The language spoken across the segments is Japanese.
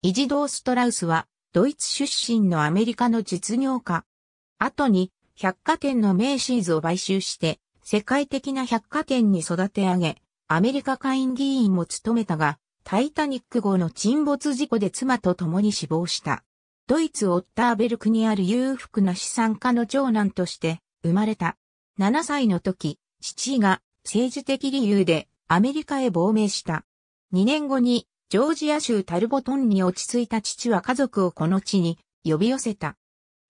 イジドー・ストラウスは、ドイツ出身のアメリカの実業家。後に、百貨店のメシーズを買収して、世界的な百貨店に育て上げ、アメリカ会員議員も務めたが、タイタニック号の沈没事故で妻と共に死亡した。ドイツ・オッターベルクにある裕福な資産家の長男として生まれた。7歳の時、父が政治的理由でアメリカへ亡命した。2年後にジョージア州タルボトンに落ち着いた父は家族をこの地に呼び寄せた。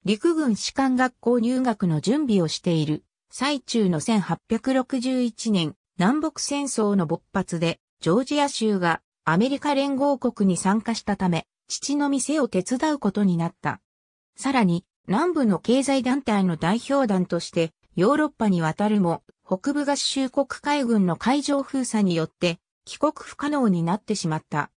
陸軍士官学校入学の準備をしている最中の1861年南北戦争の勃発でジョージア州がアメリカ連合国に参加したため父の店を手伝うことになった。さらに南部の経済団体の代表団としてヨーロッパに渡るも北部合衆国海軍の海上封鎖によって帰国不可能になってしまった。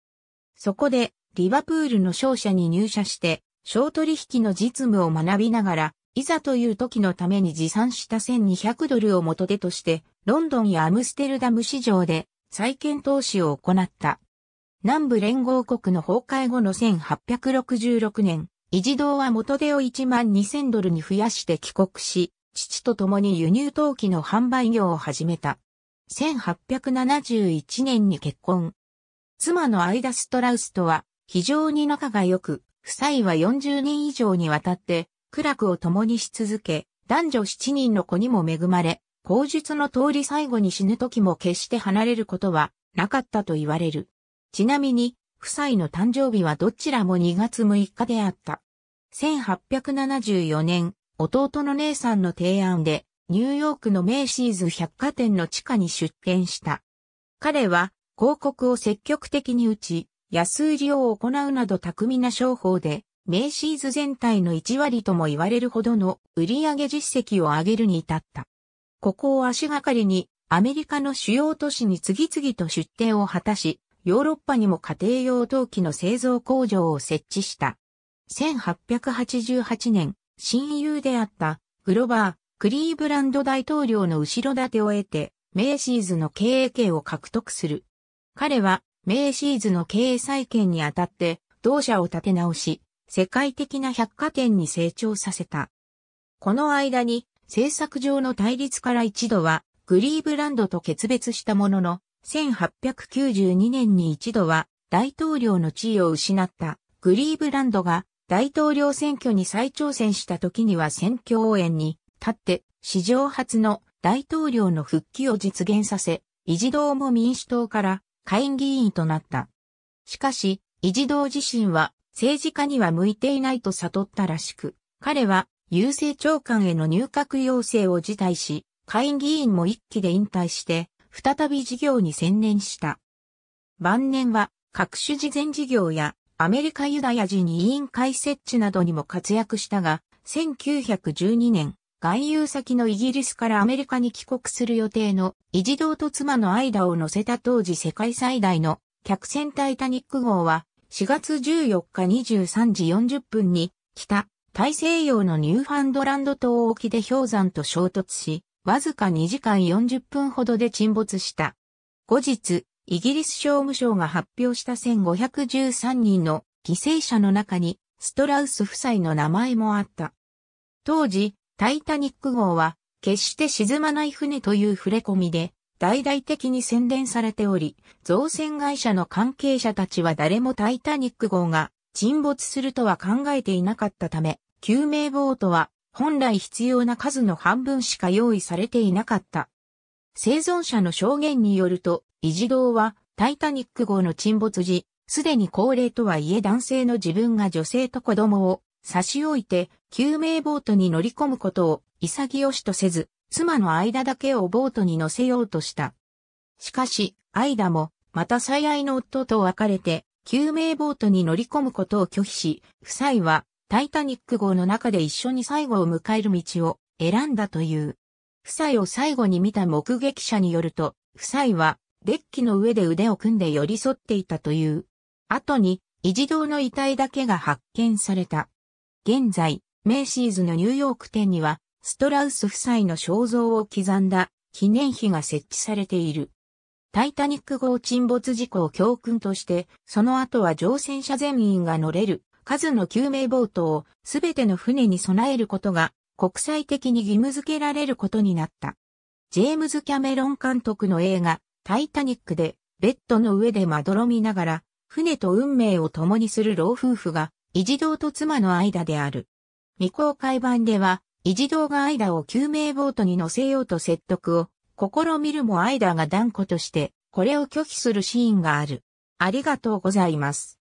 そこで、リバプールの商社に入社して、商取引の実務を学びながら、いざという時のために持参した1200ドルを元手として、ロンドンやアムステルダム市場で再建投資を行った。南部連合国の崩壊後の1866年、一持堂は元手を1万2000ドルに増やして帰国し、父と共に輸入陶器の販売業を始めた。1871年に結婚。妻のアイダ・ストラウスとは非常に仲が良く、夫妻は40年以上にわたって苦楽を共にし続け、男女7人の子にも恵まれ、口述の通り最後に死ぬ時も決して離れることはなかったと言われる。ちなみに、夫妻の誕生日はどちらも2月6日であった。1874年、弟の姉さんの提案で、ニューヨークのメイシーズ百貨店の地下に出店した。彼は広告を積極的に打ち、安売りを行うなど巧みな商法で、メイシーズ全体の1割とも言われるほどの売上実績を上げるに至った。ここを足がかりに、アメリカの主要都市に次々と出店を果たし、ヨーロッパにも家庭用陶器の製造工場を設置した。1888年、親友であったグロバクリーブランド大統領の後ろ盾を得て、メイシーズの経営権を獲得する。彼は、メイシーズの経営再建にあたって、同社を立て直し、世界的な百貨店に成長させた。この間に、政策上の対立から一度は、グリーブランドと決別したものの、1892年に一度は、大統領の地位を失ったグリーブランドが大統領選挙に再挑戦した時には選挙応援に立って史上初の大統領の復帰を実現させ、維持堂も民主党から下院議員となった。しかし、維持堂自身は政治家には向いていないと悟ったらしく、彼は郵政長官への入閣要請を辞退し、下院議員も一期で引退して、再び事業に専念した。晩年は各種事前事業やアメリカユダヤ人委員会設置などにも活躍したが、1912年、外遊先のイギリスからアメリカに帰国する予定の、異児童と妻の間を乗せた当時世界最大の客船タイタニック号は、4月14日23時40分に、北、大西洋のニューファンドランド島沖で氷山と衝突し、わずか2時間40分ほどで沈没した。後日、イギリス商務省が発表した1513人の犠牲者の中に、ストラウス夫妻の名前もあった。当時、タイタニック号は、決して沈まない船という触れ込みで、大々的に宣伝されており、造船会社の関係者たちは誰もタイタニック号が沈没するとは考えていなかったため、救命ボートは本来必要な数の半分しか用意されていなかった。生存者の証言によると、異ジドはタイタニック号の沈没時、すでに高齢とはいえ男性の自分が女性と子供を差し置いて救命ボートに乗り込むことを潔しとせず、妻の間だけをボートに乗せようとした。しかし、間も、また最愛の夫と別れて、救命ボートに乗り込むことを拒否し、夫妻は、タイタニック号の中で一緒に最後を迎える道を選んだという。夫妻を最後に見た目撃者によると、夫妻は、デッキの上で腕を組んで寄り添っていたという。後に、異児堂の遺体だけが発見された。現在、メイシーズのニューヨーク店には、ストラウス夫妻の肖像を刻んだ記念碑が設置されている。タイタニック号沈没事故を教訓として、その後は乗船者全員が乗れる数の救命ボートをすべての船に備えることが国際的に義務付けられることになった。ジェームズ・キャメロン監督の映画タイタニックでベッドの上でまどろみながら船と運命を共にする老夫婦が異児童と妻の間である。未公開版では、維持動画アイダを救命ボートに乗せようと説得を、試みるもアイダが断固として、これを拒否するシーンがある。ありがとうございます。